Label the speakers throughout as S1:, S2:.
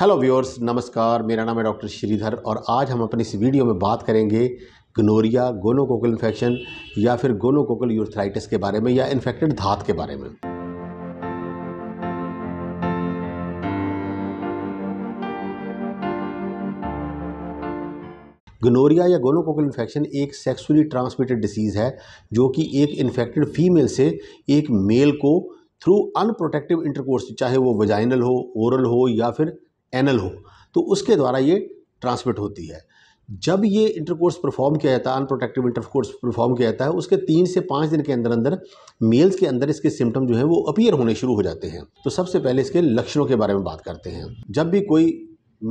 S1: hello viewers नमस्कार मेरा नाम है डॉक्टर श्रीधर और आज हम अपनी इस वीडियो में बात करेंगे गनोरिया गोनोकोकल इन्फेक्शन या फिर गोनोकोकल यूर्थराइटिस के बारे में या इन्फेक्टेड धात के बारे में गनोरिया या गोनोकोकल इन्फेक्शन एक सेक्सुअली ट्रांसमिटेड डिसीज़ है जो कि एक इन्फेक्टेड फीमेल से एक मेल को थ्रू अनप्रोटेक्टिव इंटरकोर्स चाहे वो वजाइनल हो ओरल हो या फिर एनल हो तो उसके द्वारा ये ट्रांसमिट होती है जब ये इंटरकोर्स परफॉर्म किया जाता है अनप्रोटेक्टिव इंटरकोर्स परफॉर्म किया जाता है उसके तीन से पाँच दिन के अंदर अंदर मेल्स के अंदर इसके सिम्टम जो है वो अपीयर होने शुरू हो जाते हैं तो सबसे पहले इसके लक्षणों के बारे में बात करते हैं जब भी कोई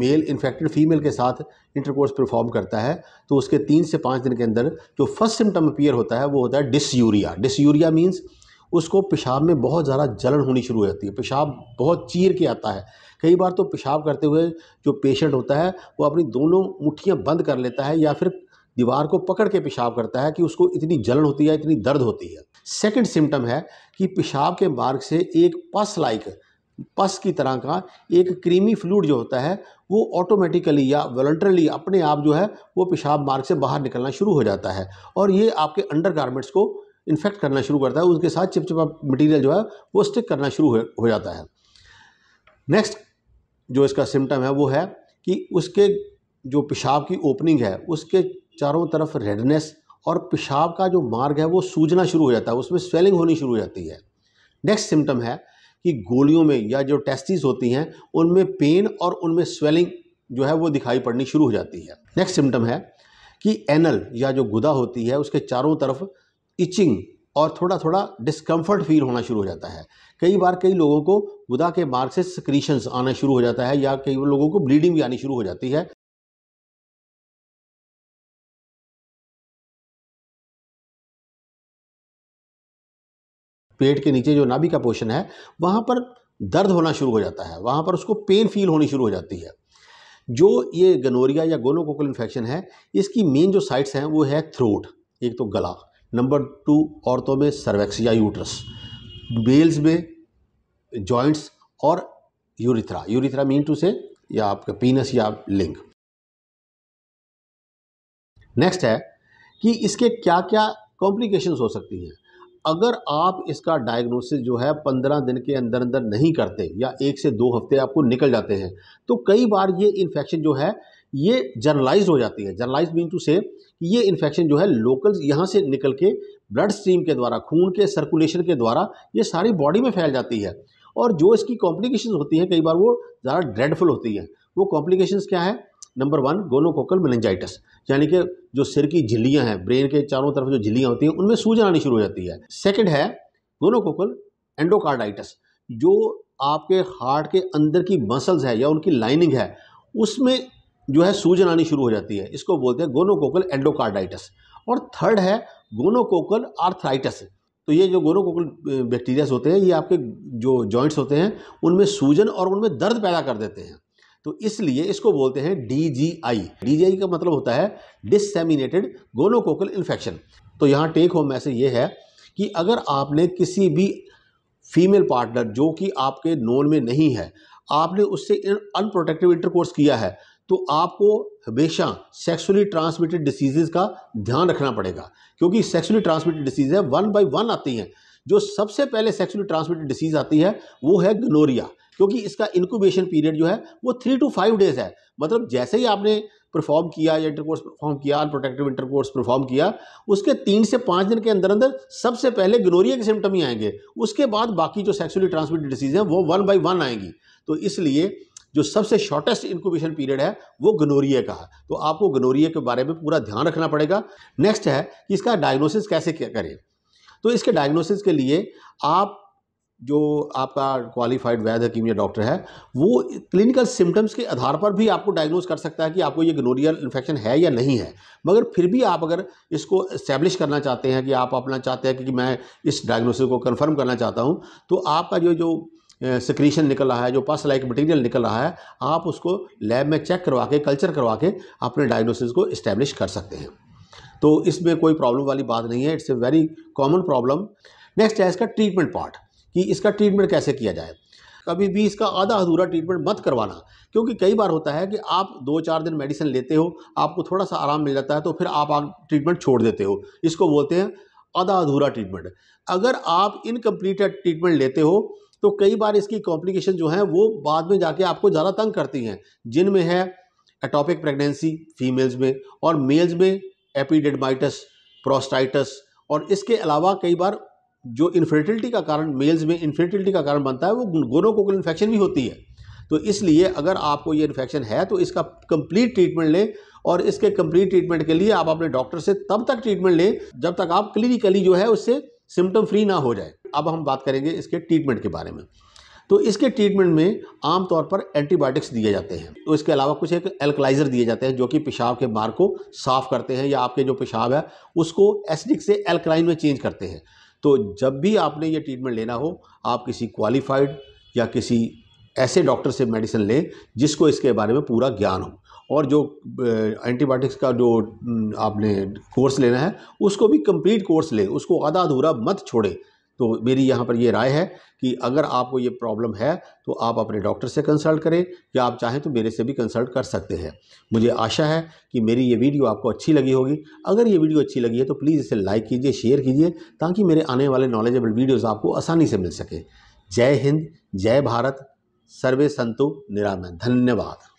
S1: मेल इन्फेक्टेड फीमेल के साथ इंटरकोर्स परफॉर्म करता है तो उसके तीन से पाँच दिन के अंदर जो फर्स्ट सिम्टम अपीयर होता है वो होता है डिस डिस डिसयूरिया मीन्स उसको पेशाब में बहुत ज़्यादा जलन होनी शुरू हो जाती है पेशाब बहुत चीर के आता है कई बार तो पेशाब करते हुए जो पेशेंट होता है वो अपनी दोनों मुठ्ठियाँ बंद कर लेता है या फिर दीवार को पकड़ के पेशाब करता है कि उसको इतनी जलन होती है इतनी दर्द होती है सेकंड सिम्टम है कि पेशाब के मार्ग से एक पस लाइक पस की तरह का एक क्रीमी फ्लूड जो होता है वो ऑटोमेटिकली या वॉल्ट्रली अपने आप जो है वो पेशाब मार्ग से बाहर निकलना शुरू हो जाता है और ये आपके अंडर गारमेंट्स को इन्फेक्ट करना शुरू करता है उसके साथ चिपचिपा मटीरियल जो है वो स्टिक करना शुरू हो जाता है नेक्स्ट जो इसका सिम्टम है वो है कि उसके जो पेशाब की ओपनिंग है उसके चारों तरफ रेडनेस और पेशाब का जो मार्ग है वो सूजना शुरू हो जाता है उसमें स्वेलिंग होनी शुरू हो जाती है नेक्स्ट सिम्टम है कि गोलियों में या जो टेस्टिस होती हैं उनमें पेन और उनमें स्वेलिंग जो है वो दिखाई पड़नी शुरू हो जाती है नेक्स्ट सिम्टम है कि एनल या जो गुदा होती है उसके चारों तरफ इचिंग और थोड़ा थोड़ा डिस्कम्फर्ट फील होना शुरू हो जाता है कई बार कई लोगों को गुदा के मार्ग से स्क्रीशंस आना शुरू हो जाता है या कई लोगों को ब्लीडिंग भी आनी शुरू हो जाती है पेट के नीचे जो नाभि का पोषण है वहाँ पर दर्द होना शुरू हो जाता है वहाँ पर उसको पेन फील होनी शुरू हो जाती है जो ये गनोरिया या गोनोकोकल इन्फेक्शन है इसकी मेन जो साइट्स हैं वो है थ्रोट एक तो गला नंबर टू औरतों में सर्वेक्स या यूट्रस मेल्स में जॉइंट्स और यूरिथ्रा यूरिथ्रा मीन टू से या आपका पीनस या लिंग नेक्स्ट है कि इसके क्या क्या कॉम्प्लिकेशंस हो सकती हैं अगर आप इसका डायग्नोसिस जो है पंद्रह दिन के अंदर अंदर नहीं करते या एक से दो हफ्ते आपको निकल जाते हैं तो कई बार ये इन्फेक्शन जो है ये जर्नलाइज हो जाती है जर्नलाइज मीन टू से ये इन्फेक्शन जो है लोकल यहाँ से निकल के ब्लड स्ट्रीम के द्वारा खून के सर्कुलेशन के द्वारा ये सारी बॉडी में फैल जाती है और जो इसकी कॉम्प्लिकेशन होती हैं कई बार वो ज़्यादा ड्रेडफुल होती हैं वो कॉम्प्लिकेशन क्या है नंबर वन गोनोकोकल मिलेंजाइटस यानी कि जो सिर की झिल्लियाँ हैं ब्रेन के चारों तरफ जो झिल्लियाँ होती हैं उनमें सूजन आनी शुरू हो जाती है सेकेंड है गोनोकोकल एंडोकार्डाइटस जो आपके हार्ट के अंदर की मसल्स है या उनकी लाइनिंग है उसमें जो है सूजन आनी शुरू हो जाती है इसको बोलते हैं गोनोकोकल एंडोकार्डाइटस और थर्ड है गोनोकोकल आर्थराइटस तो ये जो गोनोकोकल बैक्टीरियाज eh, होते हैं ये आपके जो जॉइंट्स होते हैं उनमें सूजन और उनमें दर्द पैदा कर देते हैं तो इसलिए इसको बोलते हैं डीजीआई डीजीआई का मतलब होता है डिससेमिनेटेड गोनोकोकल इन्फेक्शन तो यहाँ टेक होम मैसेज ये है कि अगर आपने किसी भी फीमेल पार्टनर जो कि आपके नोन में नहीं है आपने उससे अनप्रोटेक्टिव इंटरकोर्स किया है तो आपको हमेशा सेक्सुअली ट्रांसमिटेड डिसीजेज का ध्यान रखना पड़ेगा क्योंकि सेक्सुअली ट्रांसमिटेड डिसीज है वन बाई वन आती हैं जो सबसे पहले सेक्सुअली ट्रांसमिटेड डिसीज आती है वो है गनोरिया क्योंकि इसका इनक्यूबेशन पीरियड जो है वो थ्री टू फाइव डेज़ है मतलब जैसे ही आपने परफॉर्म किया या इंटरकोर्स परफॉर्म किया अनप्रोटेक्टिव इंटरकोर्स परफॉर्म किया उसके तीन से पाँच दिन के अंदर अंदर सबसे पहले गनोरिया के सिम्टम ही आएंगे उसके बाद बाकी जो सेक्सुअली ट्रांसमिटेड डिसीज़ हैं वो वन बाई वन आएंगी तो इसलिए जो सबसे शॉर्टेस्ट इंक्यूबेशन पीरियड है वो गनोरिया का है तो आपको गनोरिया के बारे में पूरा ध्यान रखना पड़ेगा नेक्स्ट है कि इसका डायग्नोसिस कैसे करें तो इसके डायग्नोसिस के लिए आप जो आपका क्वालिफाइड वैद हकीम या डॉक्टर है वो क्लिनिकल सिम्टम्स के आधार पर भी आपको डायग्नोज कर सकता है कि आपको ये गनोरियल इन्फेक्शन है या नहीं है मगर फिर भी आप अगर इसको इस्टेब्लिश करना चाहते हैं कि आप अपना चाहते हैं कि मैं इस डायग्नोसिस को कन्फर्म करना चाहता हूँ तो आपका जो जो सिक्रीशन निकल रहा है जो पस लाइक मटेरियल निकल रहा है आप उसको लैब में चेक करवा के कल्चर करवा के अपने डायग्नोसिस को इस्टेब्लिश कर सकते हैं तो इसमें कोई प्रॉब्लम वाली बात नहीं है it's a very common problem next है इसका ट्रीटमेंट पार्ट कि इसका ट्रीटमेंट कैसे किया जाए कभी भी इसका आधा अधूरा ट्रीटमेंट मत करवाना क्योंकि कई बार होता है कि आप दो चार दिन मेडिसिन लेते हो आपको थोड़ा सा आराम मिल जाता है तो फिर आप ट्रीटमेंट छोड़ देते हो इसको बोलते हैं आधा अधूरा ट्रीटमेंट अगर आप इनकम्प्लीट ट्रीटमेंट लेते हो तो कई बार इसकी कॉम्प्लिकेशन जो है वो बाद में जाके आपको ज़्यादा तंग करती हैं जिनमें है एटॉपिक प्रेगनेंसी फीमेल्स में और मेल्स में एपिडेडमाइटस प्रोस्टाइटस और इसके अलावा कई बार जो इन्फर्टिलिटी का कारण मेल्स में इन्फर्टिलिटी का कारण बनता है वो गोनोकोकल इन्फेक्शन भी होती है तो इसलिए अगर आपको ये इन्फेक्शन है तो इसका कंप्लीट ट्रीटमेंट लें और इसके कंप्लीट ट्रीटमेंट के लिए आप अपने डॉक्टर से तब तक ट्रीटमेंट लें जब तक आप क्लिनिकली जो है उससे सिम्टम फ्री ना हो जाए अब हम बात करेंगे इसके ट्रीटमेंट के बारे में तो इसके ट्रीटमेंट में आमतौर पर एंटीबायोटिक्स दिए जाते हैं तो इसके अलावा कुछ एक एल्कलाइज़र दिए जाते हैं जो कि पेशाब के मार्ग को साफ़ करते हैं या आपके जो पेशाब है उसको एसिडिक से एल्कलाइन में चेंज करते हैं तो जब भी आपने ये ट्रीटमेंट लेना हो आप किसी क्वालिफाइड या किसी ऐसे डॉक्टर से मेडिसिन लें जिसको इसके बारे में पूरा ज्ञान हो और जो एंटीबायोटिक्स का जो आपने कोर्स लेना है उसको भी कंप्लीट कोर्स लें उसको आधा अधूरा मत छोड़ें तो मेरी यहाँ पर ये राय है कि अगर आपको ये प्रॉब्लम है तो आप अपने डॉक्टर से कंसल्ट करें या आप चाहें तो मेरे से भी कंसल्ट कर सकते हैं मुझे आशा है कि मेरी ये वीडियो आपको अच्छी लगी होगी अगर ये वीडियो अच्छी लगी है तो प्लीज़ इसे लाइक कीजिए शेयर कीजिए ताकि मेरे आने वाले नॉलेजेबल वीडियोज़ आपको आसानी से मिल सके जय हिंद जय भारत सर्वे संतु निरामय धन्यवाद